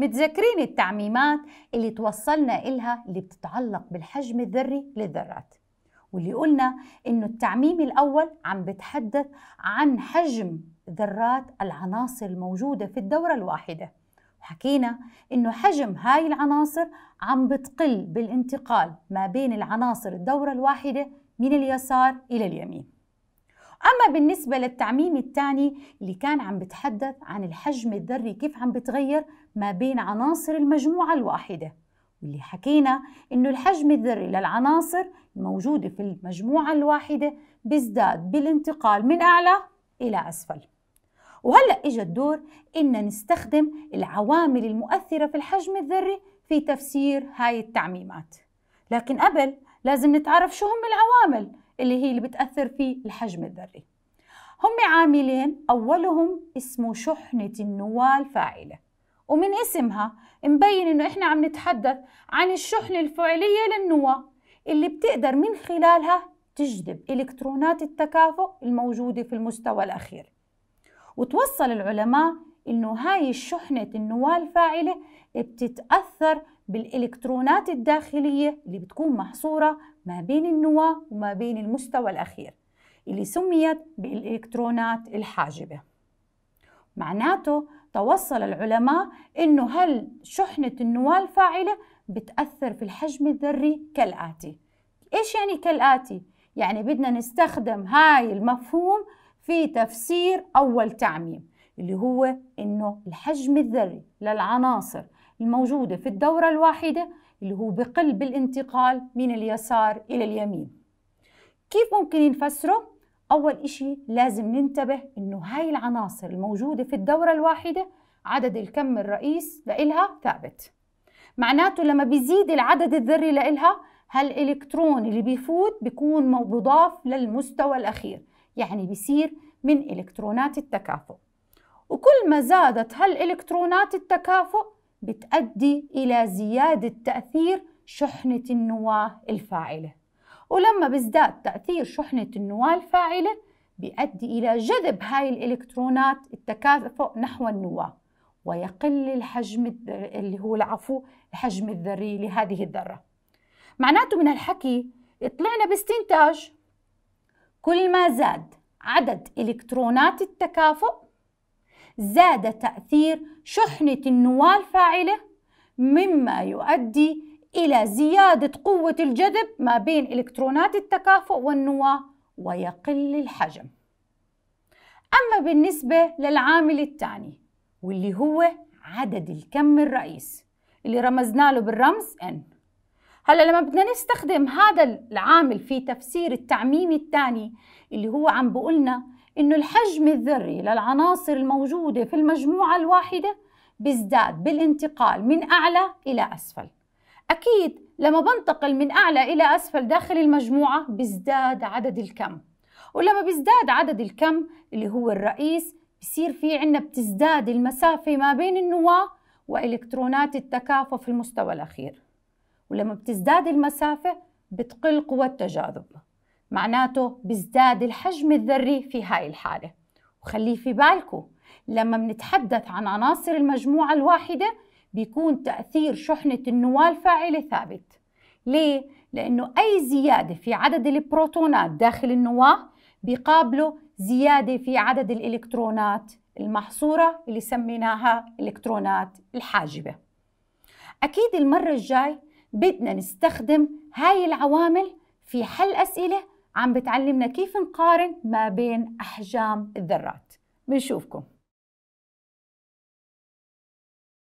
متذكرين التعميمات اللي توصلنا إلها اللي بتتعلق بالحجم الذري للذرات واللي قلنا إنه التعميم الأول عم بتحدث عن حجم ذرات العناصر الموجودة في الدورة الواحدة حكينا إنه حجم هاي العناصر عم بتقل بالانتقال ما بين العناصر الدورة الواحدة من اليسار إلى اليمين أما بالنسبة للتعميم الثاني اللي كان عم بتحدث عن الحجم الذري كيف عم بتغير ما بين عناصر المجموعة الواحدة واللي حكينا إنه الحجم الذري للعناصر الموجودة في المجموعة الواحدة بيزداد بالانتقال من أعلى إلى أسفل وهلأ إجا الدور إن نستخدم العوامل المؤثرة في الحجم الذري في تفسير هاي التعميمات لكن قبل لازم نتعرف شو هم العوامل اللي هي اللي بتأثر في الحجم الذري هم عاملين أولهم اسمه شحنة النواة الفاعلة ومن اسمها مبين إنه إحنا عم نتحدث عن الشحنة الفعلية للنواة اللي بتقدر من خلالها تجذب إلكترونات التكافؤ الموجودة في المستوى الأخير وتوصل العلماء إنه هاي الشحنة النواة الفاعلة بتتأثر بالإلكترونات الداخلية اللي بتكون محصورة ما بين النواة وما بين المستوى الأخير اللي سميت بالإلكترونات الحاجبة معناته توصل العلماء أنه هل شحنة النواة الفاعلة بتأثر في الحجم الذري كالآتي إيش يعني كالآتي؟ يعني بدنا نستخدم هاي المفهوم في تفسير أول تعميم اللي هو أنه الحجم الذري للعناصر الموجودة في الدورة الواحدة اللي هو بقل بالانتقال من اليسار إلى اليمين كيف ممكن نفسره؟ أول إشي لازم ننتبه إنه هاي العناصر الموجودة في الدورة الواحدة عدد الكم الرئيس لإلها ثابت معناته لما بيزيد العدد الذري لإلها هالإلكترون اللي بيفوت بيكون مضاف للمستوى الأخير يعني بيصير من إلكترونات التكافؤ وكل ما زادت هالإلكترونات التكافؤ بتؤدي إلى زيادة تأثير شحنة النواة الفاعلة ولما بيزداد تأثير شحنة النواة الفاعلة بيؤدي إلى جذب هاي الإلكترونات التكافؤ نحو النواة ويقل الحجم اللي هو العفو الحجم الذري لهذه الذرة معناته من هالحكي طلعنا باستنتاج كل ما زاد عدد إلكترونات التكافؤ زاد تأثير شحنة النواة الفاعلة مما يؤدي إلى زيادة قوة الجذب ما بين إلكترونات التكافؤ والنواة ويقل الحجم أما بالنسبة للعامل الثاني واللي هو عدد الكم الرئيس اللي رمزنا له بالرمز N هلا لما بدنا نستخدم هذا العامل في تفسير التعميم الثاني اللي هو عم بقولنا إنه الحجم الذري للعناصر الموجودة في المجموعة الواحدة بيزداد بالانتقال من أعلى إلى أسفل أكيد لما بنتقل من أعلى إلى أسفل داخل المجموعة بيزداد عدد الكم ولما بيزداد عدد الكم اللي هو الرئيس بصير في عنا بتزداد المسافة ما بين النواة وإلكترونات التكافؤ في المستوى الأخير ولما بتزداد المسافة بتقل قوة التجاذب معناته بيزداد الحجم الذري في هاي الحالة وخليه في بالكم لما بنتحدث عن عناصر المجموعة الواحدة بيكون تأثير شحنة النواة الفاعلة ثابت ليه؟ لأنه أي زيادة في عدد البروتونات داخل النواة بيقابله زيادة في عدد الإلكترونات المحصورة اللي سميناها إلكترونات الحاجبة أكيد المرة الجاي بدنا نستخدم هاي العوامل في حل أسئلة عم بتعلمنا كيف نقارن ما بين أحجام الذرات بنشوفكم